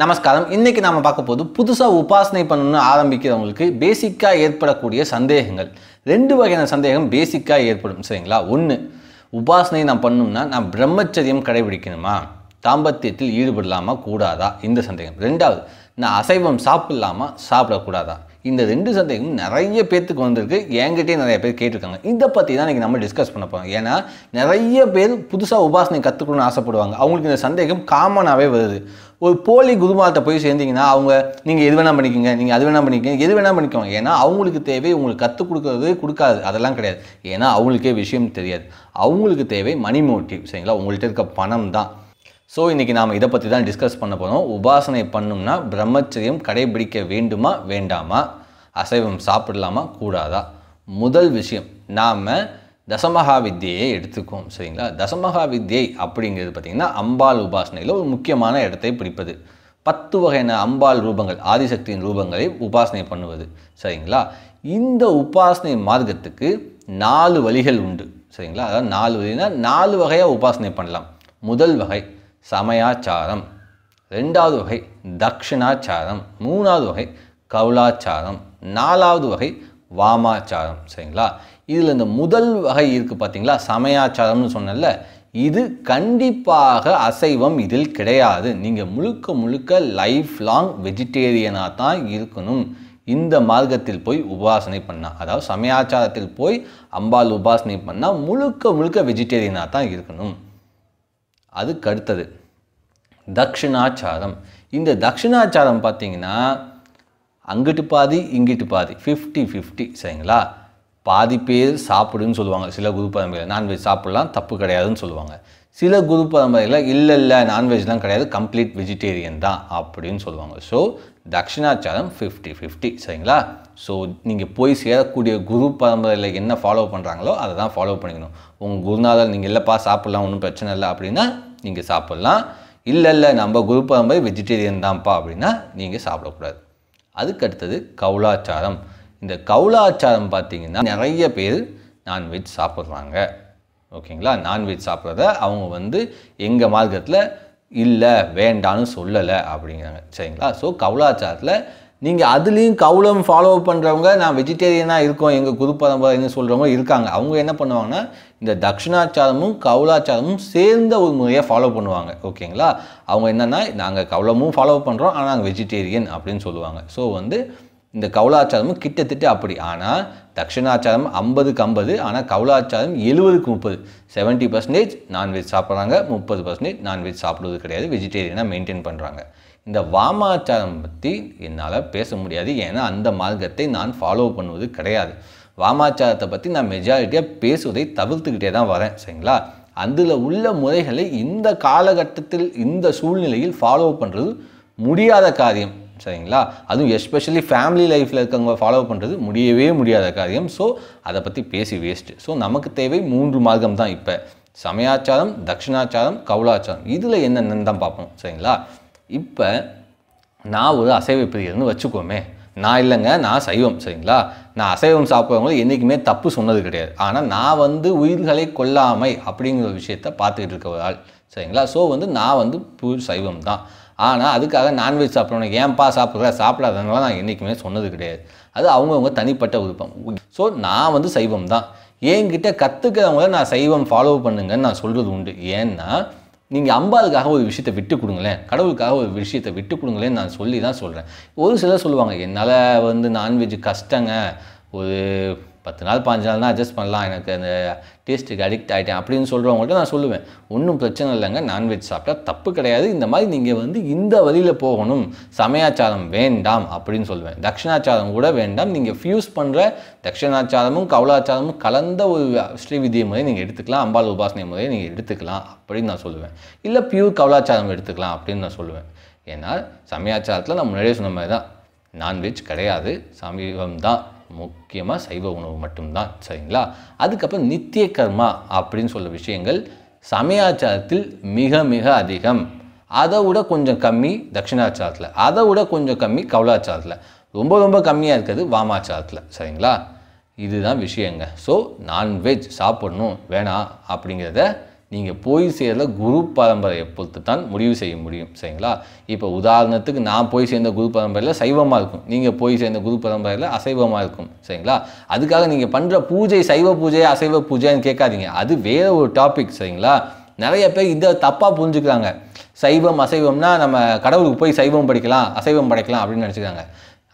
நமஸ்காரம் இன்றைக்கி நாம பார்க்க போது புதுசாக உபாசனை பண்ணணும்னு ஆரம்பிக்கிறவங்களுக்கு பேசிக்காக ஏற்படக்கூடிய சந்தேகங்கள் ரெண்டு வகையான சந்தேகம் பேசிக்காக ஏற்படும் சரிங்களா ஒன்று உபாசனை நான் பண்ணணும்னா நான் பிரம்மச்சரியம் கடைபிடிக்கணுமா தாம்பத்தியத்தில் ஈடுபடலாமா கூடாதா இந்த சந்தேகம் ரெண்டாவது நான் அசைவம் சாப்பிடலாமா சாப்பிடக்கூடாதா இந்த ரெண்டு சந்தேகம் நிறைய பேர்த்துக்கு வந்திருக்கு என்கிட்டயே நிறைய பேர் கேட்டிருக்காங்க இதை பற்றி தான் இன்றைக்கி நம்ம டிஸ்கஸ் பண்ண போகிறோம் ஏன்னா நிறைய பேர் புதுசாக உபாசனை கற்றுக்கணும்னு ஆசைப்படுவாங்க அவங்களுக்கு இந்த சந்தேகம் காமனாகவே வருது ஒரு போலி குருமாரத்தை போய் சேர்ந்தீங்கன்னா அவங்க நீங்கள் எது வேணால் பண்ணிக்கோங்க நீங்கள் அது வேணால் பண்ணிக்கோங்க எது வேணால் பண்ணிக்கோங்க ஏன்னா அவங்களுக்கு தேவை உங்களுக்கு கற்றுக் கொடுக்கறது கொடுக்காது அதெல்லாம் கிடையாது ஏன்னா அவங்களுக்கே விஷயம் தெரியாது அவங்களுக்கு தேவை மணி மோட்டிவ் சரிங்களா உங்கள்கிட்ட இருக்க பணம் தான் ஸோ இன்றைக்கி நாம் இதை பற்றி தான் டிஸ்கஸ் பண்ண போகிறோம் உபாசனை பண்ணோம்னா பிரம்மச்சரியம் கடைபிடிக்க வேண்டுமா வேண்டாமா அசைவம் சாப்பிடலாமா கூடாதா முதல் விஷயம் நாம் தசமகா வித்தியையை எடுத்துக்குவோம் சரிங்களா தசமகா வித்தியை அப்படிங்கிறது பார்த்திங்கன்னா அம்பாள் உபாசனையில் ஒரு முக்கியமான இடத்தை பிடிப்பது பத்து வகையான அம்பாள் ரூபங்கள் ஆதிசக்தியின் ரூபங்களை உபாசனை பண்ணுவது சரிங்களா இந்த உபாசனை மார்க்கத்துக்கு நாலு வழிகள் உண்டு சரிங்களா அதாவது நாலு வழினா நாலு வகையாக உபாசனை பண்ணலாம் முதல் வகை சமயாச்சாரம் ரெண்டாவது வகை தக்ஷணாச்சாரம் மூணாவது வகை கவுலாச்சாரம் நாலாவது வகை வாமாச்சாரம் சரிங்களா இதில் இந்த முதல் வகை இருக்குது பார்த்தீங்களா சமயாச்சாரம்னு சொன்னல இது கண்டிப்பாக அசைவம் இதில் கிடையாது நீங்கள் முழுக்க முழுக்க லைஃப் லாங் வெஜிடேரியனாக தான் இருக்கணும் இந்த மார்க்கத்தில் போய் உபாசனை பண்ணால் அதாவது சமயாச்சாரத்தில் போய் அம்பாள் உபாசனை பண்ணால் முழுக்க முழுக்க வெஜிடேரியனாக தான் இருக்கணும் அதுக்கு அடுத்தது தக்ஷிணாச்சாரம் இந்த தக்ஷிணாச்சாரம் பார்த்திங்கன்னா அங்கிட்டு பாதி இங்கிட்டு பாதி ஃபிஃப்டி ஃபிஃப்டி சரிங்களா பாதி பேர் சாப்பிடுன்னு சொல்லுவாங்க சில குரு பரம்பரையில் நான்வெஜ் சாப்பிட்லாம் தப்பு கிடையாதுன்னு சொல்லுவாங்க சில குரு பரம்பரையில் இல்லை இல்லை நான்வெஜ்லாம் கிடையாது கம்ப்ளீட் வெஜிடேரியன் தான் அப்படின்னு சொல்லுவாங்க ஸோ தட்சிணாச்சாரம் ஃபிஃப்டி ஃபிஃப்டி சரிங்களா ஸோ நீங்கள் போய் சேரக்கூடிய குரு பரம்பரையில் என்ன ஃபாலோ பண்ணுறாங்களோ அதை தான் ஃபாலோ பண்ணிக்கணும் உங்கள் குருநாதர் நீங்கள் இல்லைப்பா சாப்பிட்லாம் ஒன்றும் பிரச்சனை இல்லை அப்படின்னா நீங்கள் சாப்பிட்லாம் இல்லை இல்லை நம்ம குரு பரம்பரை வெஜிடேரியன் தான்ப்பா அப்படின்னா நீங்கள் சாப்பிடக்கூடாது அதுக்கு அடுத்தது கவுளாச்சாரம் இந்த கவுளாச்சாரம் பார்த்தீங்கன்னா நிறைய பேர் நான்வெஜ் சாப்பிட்றாங்க ஓகேங்களா நான்வெஜ் சாப்பிட்றத அவங்க வந்து எங்கள் மார்க்கத்தில் இல்லை வேண்டான்னு சொல்லலை அப்படிங்கிறாங்க சரிங்களா ஸோ கவுளாச்சாரத்தில் நீங்கள் அதுலேயும் கவுளம் ஃபாலோ பண்ணுறவங்க நான் வெஜிடேரியனாக இருக்கோம் எங்கள் குரு பரம்பரைன்னு சொல்கிறவங்க இருக்காங்க அவங்க என்ன பண்ணுவாங்கன்னா இந்த தட்சிணாச்சாரமும் கவுலாச்சாரமும் சேர்ந்த ஒரு முறையை ஃபாலோ பண்ணுவாங்க ஓகேங்களா அவங்க என்னென்னா நாங்கள் கவுளமும் ஃபாலோ பண்ணுறோம் ஆனால் நாங்கள் வெஜிடேரியன் அப்படின்னு சொல்லுவாங்க ஸோ வந்து இந்த கவுலாச்சாரமும் கிட்டத்தட்ட அப்படி ஆனால் தட்சிணாச்சாரம் ஐம்பதுக்கு ஐம்பது ஆனால் கவுலாச்சாரம் எழுபதுக்கு முப்பது செவன்ட்டி பர்சன்டேஜ் நான்வெஜ் சாப்பிட்றாங்க முப்பது பர்சன்டேஜ் நான்வெஜ் சாப்பிடுவது கிடையாது வெஜிடேரியனாக மெயின்டைன் பண்ணுறாங்க இந்த வாமாச்சாரம் பற்றி என்னால் பேச முடியாது ஏன்னா அந்த மார்க்கத்தை நான் ஃபாலோ பண்ணுவது கிடையாது வாமாச்சாரத்தை பற்றி நான் மெஜாரிட்டியாக பேசுவதை தவிர்த்துக்கிட்டே தான் வரேன் சரிங்களா அதில் உள்ள முறைகளை இந்த காலகட்டத்தில் இந்த சூழ்நிலையில் ஃபாலோ பண்ணுறது முடியாத காரியம் சரிங்களா அதுவும் எஸ்பெஷலி ஃபேமிலி லைஃப்பில் இருக்கவங்க ஃபாலோ பண்ணுறது முடியவே முடியாத காரியம் ஸோ அதை பற்றி பேசி வேஸ்ட்டு ஸோ நமக்கு தேவை மூன்று மார்க்கம் தான் இப்போ சமயாச்சாரம் தட்சிணாச்சாரம் கவுலாச்சாரம் இதில் என்னென்னு தான் பார்ப்போம் சரிங்களா இப்போ நான் ஒரு அசைவ பிரியர்னு வச்சுக்கோமே நான் இல்லைங்க நான் சைவம் சரிங்களா நான் அசைவம் சாப்பிட்றவங்களும் என்றைக்குமே தப்பு சொன்னது கிடையாது ஆனால் நான் வந்து உயிர்களை கொல்லாமை அப்படிங்கிற விஷயத்த பார்த்துக்கிட்டு இருக்க ஒரு ஆள் சரிங்களா ஸோ வந்து நான் வந்து புது சைவம் தான் ஆனால் அதுக்காக நான்வெஜ் சாப்பிட்றவங்க ஏன்பா சாப்பிட்ற சாப்பிடாதவங்களாம் நான் என்றைக்குமே சொன்னது கிடையாது அது அவங்கவுங்க தனிப்பட்ட விருப்பம் ஸோ நான் வந்து சைவம் தான் என்கிட்ட கற்றுக்கிறவங்கள நான் சைவம் ஃபாலோ பண்ணுங்கன்னு நான் சொல்கிறது உண்டு ஏன்னா நீங்கள் அம்பாளுக்காக ஒரு விஷயத்தை விட்டு கொடுங்களேன் கடவுளுக்காக ஒரு விஷயத்தை விட்டு கொடுங்களேன்னு நான் சொல்லி தான் சொல்கிறேன் ஒரு சிலர் சொல்லுவாங்க என்னால் வந்து நான்வெஜ் கஷ்டங்க ஒரு பத்து நாள் பாஞ்சு நாள்னா அட்ஜஸ்ட் பண்ணலாம் எனக்கு அந்த டேஸ்ட்டுக்கு அடிக்ட் ஆகிட்டேன் அப்படின்னு சொல்கிறவங்கள்ட்ட நான் சொல்லுவேன் ஒன்றும் பிரச்சனை இல்லைங்க நான்வெஜ் சாப்பிட்டா தப்பு கிடையாது இந்த மாதிரி நீங்கள் வந்து இந்த வழியில் போகணும் சமயாச்சாரம் வேண்டாம் அப்படின்னு சொல்லுவேன் தட்சிணாச்சாரம் கூட வேண்டாம் நீங்கள் ஃபியூஸ் பண்ணுற தட்சிணாச்சாரமும் கவுளாச்சாரமும் கலந்த ஒரு ஸ்ரீ விதியை முறையை நீங்கள் எடுத்துக்கலாம் அம்பாள் உபாசனை முறையை நீங்கள் எடுத்துக்கலாம் அப்படின்னு நான் சொல்லுவேன் இல்லை பியூர் கவுளாச்சாரம் எடுத்துக்கலாம் அப்படின்னு நான் சொல்லுவேன் ஏன்னா சமயாச்சாரத்தில் நான் முன்னாடியே சொன்ன மாதிரி தான் நான்வெஜ் கிடையாது சமீபம் தான் முக்கியமாக சைவ உணவு மட்டும்தான் சரிங்களா அதுக்கப்புறம் நித்திய கர்மா அப்படின்னு சொல்ல விஷயங்கள் சமயாச்சாரத்தில் மிக மிக அதிகம் அதை விட கொஞ்சம் கம்மி தட்சிணாச்சாரத்தில் அதை விட கொஞ்சம் கம்மி கவுலாச்சாரத்தில் ரொம்ப ரொம்ப கம்மியாக இருக்கிறது வாமாச்சாரத்தில் சரிங்களா இதுதான் விஷயங்க ஸோ நான்வெஜ் சாப்பிடணும் வேணாம் அப்படிங்கிறத நீங்கள் போய் சேர்ந்த குரு பரம்பரையை பொறுத்து தான் முடிவு செய்ய முடியும் சரிங்களா இப்போ உதாரணத்துக்கு நான் போய் சேர்ந்த குரு பரம்பரையில் சைவமாக இருக்கும் நீங்கள் போய் சேர்ந்த குரு பரம்பரையில் அசைவமாக இருக்கும் சரிங்களா அதுக்காக நீங்கள் பண்ணுற பூஜை சைவ பூஜை அசைவ பூஜைன்னு கேட்காதீங்க அது வேறு ஒரு டாபிக் சரிங்களா நிறைய பேர் இதை தப்பாக புரிஞ்சுக்கிறாங்க சைவம் அசைவம்னா நம்ம கடவுளுக்கு போய் சைவம் படிக்கலாம் அசைவம் படைக்கலாம் அப்படின்னு நினச்சிக்கிறாங்க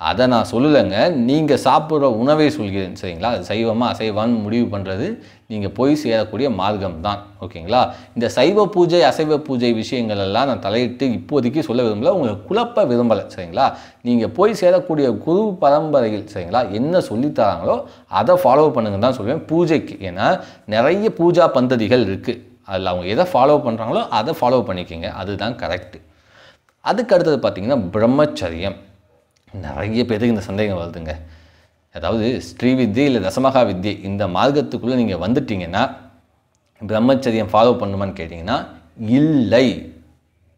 அதை நான் சொல்லலைங்க நீங்கள் சாப்பிட்ற உணவை சொல்கிறேன் சரிங்களா அது சைவமாக அசைவான்னு முடிவு பண்ணுறது நீங்கள் போய் சேரக்கூடிய மார்க்கம் தான் ஓகேங்களா இந்த சைவ பூஜை அசைவ பூஜை விஷயங்கள் எல்லாம் நான் தலையிட்டு இப்போதைக்கு சொல்ல விரும்பலை உங்களை குழப்ப விரும்பலை சரிங்களா நீங்கள் போய் சேரக்கூடிய குரு பரம்பரையில் சரிங்களா என்ன சொல்லித்தராங்களோ அதை ஃபாலோ பண்ணுங்க தான் சொல்லுவேன் பூஜைக்கு ஏன்னா நிறைய பூஜா பந்ததிகள் இருக்குது அதில் அவங்க எதை ஃபாலோ பண்ணுறாங்களோ அதை ஃபாலோ பண்ணிக்கோங்க அதுதான் கரெக்டு அதுக்கு அடுத்தது பார்த்திங்கன்னா பிரம்மச்சரியம் நிறைய பேருக்கு இந்த சந்தேகம் வருதுங்க அதாவது ஸ்ரீ வித்தி இல்லை தசமகா வித்தி இந்த மார்க்கத்துக்குள்ளே நீங்கள் வந்துட்டீங்கன்னா பிரம்மச்சரியம் ஃபாலோ பண்ணுமான்னு கேட்டிங்கன்னா இல்லை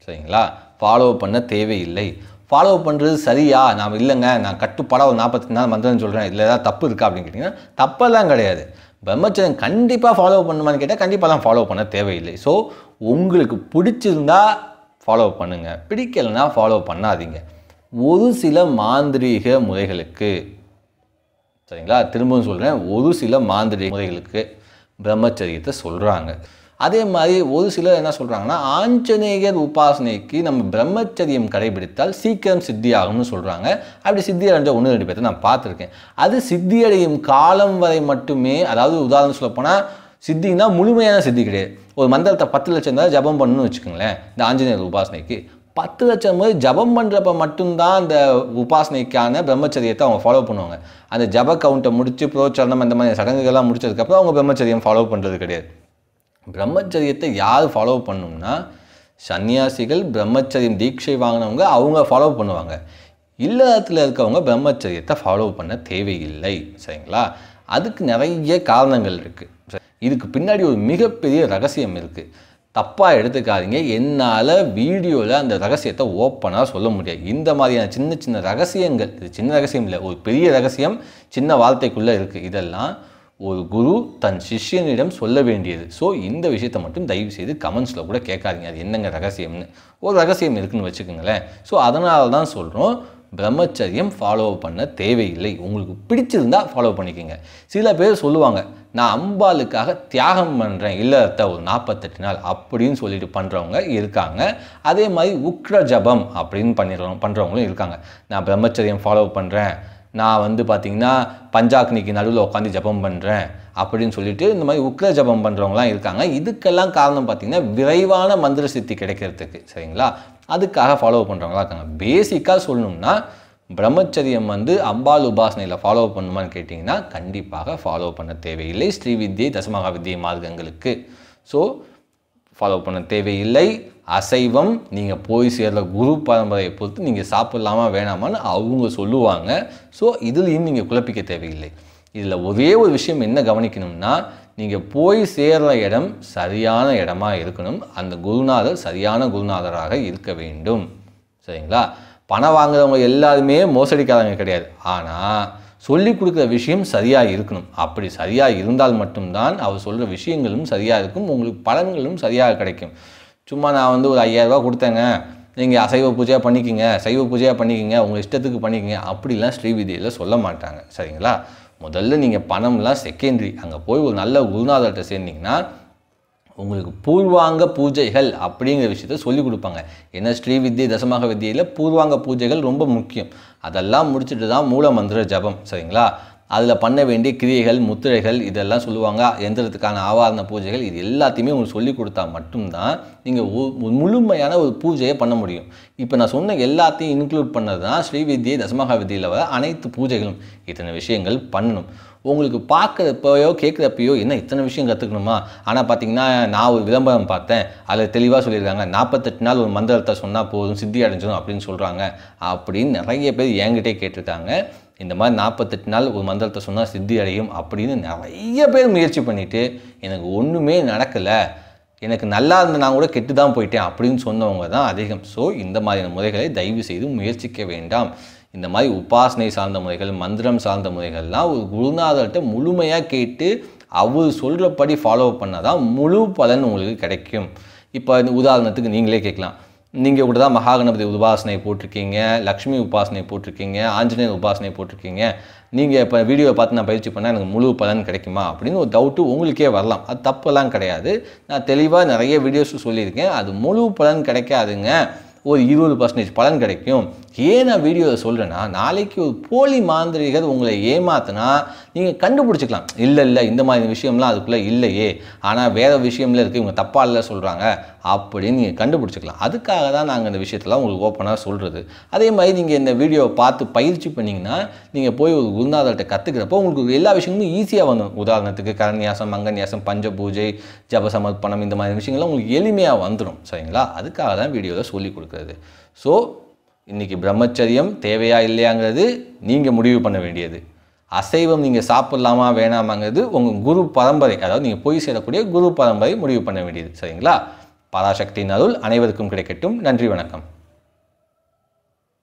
சரிங்களா ஃபாலோ பண்ண தேவையில்லை ஃபாலோ பண்ணுறது சரியா நான் இல்லைங்க நான் கட்டுப்பாட ஒரு நாற்பத்தி நாள் மந்திரம் சொல்கிறேன் இல்லை ஏதாவது தப்பு இருக்கா அப்படின்னு கேட்டிங்கன்னா தப்பெல்லாம் கிடையாது பிரம்மச்சரியம் கண்டிப்பாக ஃபாலோ பண்ணுமான்னு கேட்டால் கண்டிப்பாக தான் ஃபாலோ பண்ண தேவையில்லை ஸோ உங்களுக்கு பிடிச்சிருந்தா ஃபாலோ பண்ணுங்கள் பிடிக்கலைன்னா ஃபாலோ பண்ணாதீங்க ஒரு சில மாந்திரீக முறைகளுக்கு சரிங்களா திரும்பவும் சொல்கிறேன் ஒரு சில மாந்திரீக முறைகளுக்கு பிரம்மச்சரியத்தை சொல்கிறாங்க அதே மாதிரி ஒரு சிலர் என்ன சொல்கிறாங்கன்னா ஆஞ்சநேயர் உபாசனைக்கு நம்ம பிரம்மச்சரியம் கடைபிடித்தால் சீக்கிரம் சித்தி சொல்கிறாங்க அப்படி சித்தி அடைஞ்ச ஒன்று ரெண்டு பேர்த்த நான் பார்த்துருக்கேன் அது சித்தியடையும் காலம் வரை மட்டுமே அதாவது உதாரணம் சொல்லப்போனால் சித்தின்னா முழுமையான சித்தி கிடையாது ஒரு மந்திரத்தை பத்து லட்சம் தான் ஜபம் பண்ணணும்னு வச்சுக்கோங்களேன் இந்த ஆஞ்சநேயர் உபாசனைக்கு பத்து லட்சம் போது ஜபம் பண்ணுறப்ப மட்டும்தான் அந்த உபாசனைக்கான பிரம்மச்சரியத்தை அவங்க ஃபாலோ பண்ணுவாங்க அந்த ஜப கவுண்ட்டை முடித்து புரோச்சரணம் அந்த மாதிரி சடங்குகள்லாம் முடிச்சதுக்கப்புறம் அவங்க பிரம்மச்சரியம் ஃபாலோ பண்ணுறது கிடையாது பிரம்மச்சரியத்தை யார் ஃபாலோ பண்ணணும்னா சன்னியாசிகள் பிரம்மச்சரியம் தீட்சை வாங்கினவங்க அவங்க ஃபாலோ பண்ணுவாங்க இல்லத்தில் இருக்கவங்க பிரம்மச்சரியத்தை ஃபாலோ பண்ண தேவையில்லை சரிங்களா அதுக்கு நிறைய காரணங்கள் இருக்குது இதுக்கு பின்னாடி ஒரு மிகப்பெரிய ரகசியம் இருக்குது தப்பாக எடுத்துக்காதீங்க என்னால் வீடியோவில் அந்த ரகசியத்தை ஓப்பனாக சொல்ல முடியாது இந்த மாதிரியான சின்ன சின்ன ரகசியங்கள் இது சின்ன ரகசியம் இல்லை ஒரு பெரிய ரகசியம் சின்ன வார்த்தைக்குள்ளே இருக்குது இதெல்லாம் ஒரு குரு தன் சிஷ்யனிடம் சொல்ல வேண்டியது ஸோ இந்த விஷயத்தை மட்டும் தயவு செய்து கமெண்ட்ஸில் கூட கேட்காதீங்க அது என்னங்க ரகசியம்னு ஒரு ரகசியம் இருக்குதுன்னு வச்சுக்கோங்களேன் ஸோ அதனால தான் சொல்கிறோம் பிரம்மச்சரியம் ஃபாலோ பண்ண தேவையில்லை உங்களுக்கு பிடிச்சிருந்தா ஃபாலோ பண்ணிக்கோங்க சில பேர் சொல்லுவாங்க நான் அம்பாளுக்காக தியாகம் பண்ணுறேன் இல்லை அத்த ஒரு நாற்பத்தெட்டு நாள் அப்படின்னு சொல்லிட்டு பண்ணுறவங்க இருக்காங்க அதே மாதிரி உக்ர ஜபம் அப்படின்னு பண்ணிடுறோம் பண்ணுறவங்களும் இருக்காங்க நான் பிரம்மச்சரியம் ஃபாலோ பண்ணுறேன் நான் வந்து பார்த்திங்கன்னா பஞ்சாக்னிக்கு நடுவில் உட்காந்து ஜபம் பண்ணுறேன் அப்படின்னு சொல்லிட்டு இந்த மாதிரி உக்ர ஜபம் பண்ணுறவங்களாம் இருக்காங்க இதுக்கெல்லாம் காரணம் பார்த்திங்கன்னா விரைவான மந்திர சித்தி கிடைக்கிறதுக்கு சரிங்களா அதுக்காக ஃபாலோ பண்ணுறவங்களா இருக்காங்க பேசிக்காக சொல்லணும்னா பிரம்மச்சரியம் வந்து அம்பாள் உபாசனையில் ஃபாலோ பண்ணுமான்னு கேட்டிங்கன்னா கண்டிப்பாக ஃபாலோ பண்ண தேவையில்லை ஸ்ரீ வித்யை தசமகா வித்யை மார்க்கங்களுக்கு ஸோ ஃபாலோ பண்ண தேவையில்லை அசைவம் நீங்கள் போய் சேர்ற குரு பரம்பரையை பொறுத்து நீங்கள் சாப்பிட்லாமா வேணாமான்னு அவங்க சொல்லுவாங்க ஸோ இதுலேயும் நீங்கள் குழப்பிக்க தேவையில்லை இதில் ஒரே ஒரு விஷயம் என்ன கவனிக்கணும்னா நீங்கள் போய் சேர்ற இடம் சரியான இடமா இருக்கணும் அந்த குருநாதர் சரியான குருநாதராக இருக்க வேண்டும் சரிங்களா பணம் வாங்குறவங்க எல்லாருமே மோசடிக்காரங்க கிடையாது ஆனால் சொல்லி கொடுக்குற விஷயம் சரியாக இருக்கணும் அப்படி சரியாக இருந்தால் மட்டும்தான் அவர் சொல்கிற விஷயங்களும் சரியாக இருக்கும் உங்களுக்கு பலன்களும் சரியாக கிடைக்கும் சும்மா நான் வந்து ஒரு ஐயாயிரரூபா கொடுத்தேங்க நீங்கள் அசைவ பூஜையாக பண்ணிக்கிங்க சைவ பூஜையாக பண்ணிக்கிங்க உங்கள் இஷ்டத்துக்கு பண்ணிக்கிங்க அப்படிலாம் ஸ்ரீவிதியில் சொல்ல மாட்டாங்க சரிங்களா முதல்ல நீங்கள் பணம்லாம் செகண்டரி அங்கே போய் ஒரு நல்ல குருநாதர்கிட்ட சேர்ந்தீங்கன்னா உங்களுக்கு பூர்வாங்க பூஜைகள் அப்படிங்கிற விஷயத்த சொல்லிக் கொடுப்பாங்க ஏன்னா ஸ்ரீ வித்யை தசமாக வித்தியில் பூர்வாங்க பூஜைகள் ரொம்ப முக்கியம் அதெல்லாம் முடிச்சுட்டு தான் மூல மந்திர ஜபம் சரிங்களா அதில் பண்ண வேண்டிய கிரியைகள் முத்திரைகள் இதெல்லாம் சொல்லுவாங்க எந்திரத்துக்கான ஆவாரண பூஜைகள் இது எல்லாத்தையுமே உங்களுக்கு சொல்லி கொடுத்தா மட்டும்தான் நீங்கள் முழுமையான ஒரு பூஜையை பண்ண முடியும் இப்போ நான் சொன்ன எல்லாத்தையும் இன்க்ளூட் பண்ணது தான் ஸ்ரீவித்யை தசமகா வித்தியில் வர அனைத்து பூஜைகளும் இத்தனை விஷயங்கள் பண்ணணும் உங்களுக்கு பார்க்குறப்பையோ கேட்குறப்பையோ என்ன இத்தனை விஷயம் கற்றுக்கணுமா ஆனால் பார்த்தீங்கன்னா நான் ஒரு விளம்பரம் பார்த்தேன் அதில் தெளிவாக சொல்லியிருக்காங்க நாற்பத்தெட்டு நாள் ஒரு மந்திரத்தை சொன்னால் போதும் சித்தி அடைஞ்சிடும் அப்படின்னு சொல்கிறாங்க அப்படின்னு நிறைய பேர் என்கிட்டே கேட்டிருக்காங்க இந்த மாதிரி நாற்பத்தெட்டு நாள் ஒரு மந்திரத்தை சொன்னால் சித்தி அடையும் அப்படின்னு நிறைய பேர் முயற்சி பண்ணிவிட்டு எனக்கு ஒன்றுமே நடக்கலை எனக்கு நல்லா நான் கூட கெட்டு தான் போயிட்டேன் அப்படின்னு சொன்னவங்க தான் அதிகம் ஸோ இந்த மாதிரியான முறைகளை தயவு செய்து முயற்சிக்க வேண்டாம் இந்த மாதிரி உபாசனை சார்ந்த முறைகள் மந்திரம் சார்ந்த முறைகள்லாம் ஒரு குருநாதர்கிட்ட முழுமையாக கேட்டு அவர் சொல்கிறபடி ஃபாலோ பண்ணால் தான் முழு பலன் உங்களுக்கு கிடைக்கும் இப்போ உதாரணத்துக்கு நீங்களே கேட்கலாம் நீங்கள் கூட தான் மகாகணபதி உபாசனை போட்டிருக்கீங்க லக்ஷ்மி உபாசனை போட்டிருக்கீங்க ஆஞ்சநேயர் உபாசனை போட்டிருக்கீங்க நீங்கள் இப்போ வீடியோவை பார்த்து நான் பயிற்சி பண்ணால் எனக்கு முழு பலன் கிடைக்குமா அப்படின்னு ஒரு டவுட்டு உங்களுக்கே வரலாம் அது தப்பெல்லாம் கிடையாது நான் தெளிவாக நிறைய வீடியோஸ் சொல்லியிருக்கேன் அது முழு பலன் கிடைக்காதுங்க ஒரு இருபது பர்சன்டேஜ் பலன் கிடைக்கும் ஏன் நான் வீடியோவை சொல்கிறேன்னா நாளைக்கு ஒரு போலி மாந்திரிகர் உங்களை ஏமாத்தினா நீங்கள் கண்டுபிடிச்சிக்கலாம் இல்லை இல்லை இந்த மாதிரி விஷயம்லாம் அதுக்குள்ளே இல்லையே ஆனால் வேறு விஷயம்ல இருக்குது இவங்க தப்பாக இல்லை சொல்கிறாங்க அப்படின்னு நீங்கள் கண்டுபிடிச்சிக்கலாம் அதுக்காக தான் நாங்கள் இந்த விஷயத்தெல்லாம் உங்களுக்கு ஓப்பனாக சொல்கிறது அதே மாதிரி நீங்கள் இந்த வீடியோவை பார்த்து பயிற்சி பண்ணிங்கன்னா நீங்கள் போய் ஒரு குருநாதர்கிட்ட கற்றுக்கிறப்போ உங்களுக்கு எல்லா விஷயங்களும் ஈஸியாக வரும் உதாரணத்துக்கு கரநியாசம் மங்கநியாசம் பஞ்சபூஜை ஜப சமர்ப்பணம் இந்த மாதிரி விஷயங்கள்லாம் உங்களுக்கு எளிமையாக வந்துடும் சரிங்களா அதுக்காக தான் வீடியோவில் சொல்லிக் கொடுக்குறது ஸோ இன்றைக்கி பிரம்மச்சரியம் தேவையா இல்லையாங்கிறது நீங்கள் முடிவு பண்ண வேண்டியது அசைவம் நீங்கள் சாப்பிட்லாமா வேணாமாங்கிறது உங்கள் குரு பரம்பரை அதாவது நீங்கள் போய் சேரக்கூடிய குரு பரம்பரை முடிவு பண்ண வேண்டியது சரிங்களா பராசக்தியின் அருள் அனைவருக்கும் கிடைக்கட்டும் நன்றி வணக்கம்